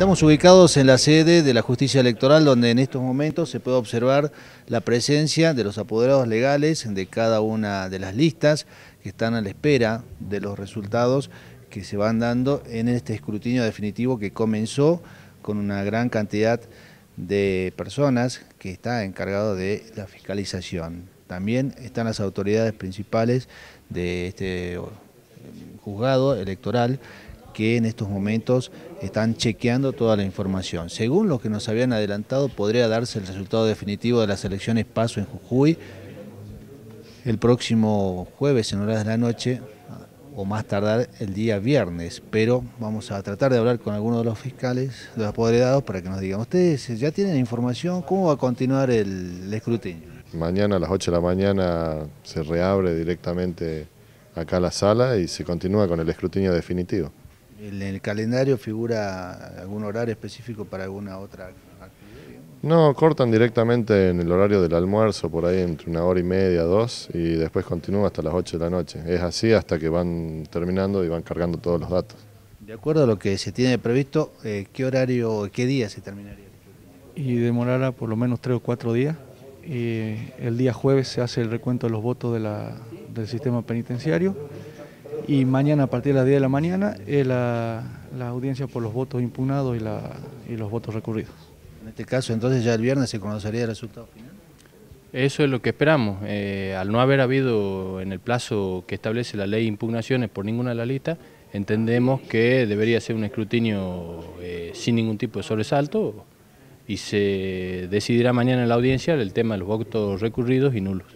Estamos ubicados en la sede de la justicia electoral donde en estos momentos se puede observar la presencia de los apoderados legales de cada una de las listas que están a la espera de los resultados que se van dando en este escrutinio definitivo que comenzó con una gran cantidad de personas que está encargado de la fiscalización. También están las autoridades principales de este juzgado electoral que en estos momentos están chequeando toda la información. Según lo que nos habían adelantado, podría darse el resultado definitivo de las elecciones PASO en Jujuy el próximo jueves en horas de la noche o más tardar el día viernes, pero vamos a tratar de hablar con algunos de los fiscales, de los apoderados, para que nos digan, ustedes ya tienen información, ¿cómo va a continuar el, el escrutinio? Mañana a las 8 de la mañana se reabre directamente acá la sala y se continúa con el escrutinio definitivo. ¿En el calendario figura algún horario específico para alguna otra actividad? No, cortan directamente en el horario del almuerzo, por ahí entre una hora y media, dos, y después continúa hasta las 8 de la noche. Es así hasta que van terminando y van cargando todos los datos. De acuerdo a lo que se tiene previsto, eh, ¿qué horario, qué día se terminaría? Y demorará por lo menos tres o cuatro días. Y el día jueves se hace el recuento de los votos del sistema penitenciario y mañana a partir de las 10 de la mañana la, audiencia por los votos impugnados y, los votos recurridos. En este caso, entonces ya el viernes se conocería el resultado final. Eso es lo que esperamos. Eh, al no haber habido en el plazo que establece la ley impugnaciones por ninguna de las listas, entendemos que debería ser un escrutinio eh, sin ningún tipo de sobresalto y se decidirá mañana en la audiencia el tema de los votos recurridos y nulos.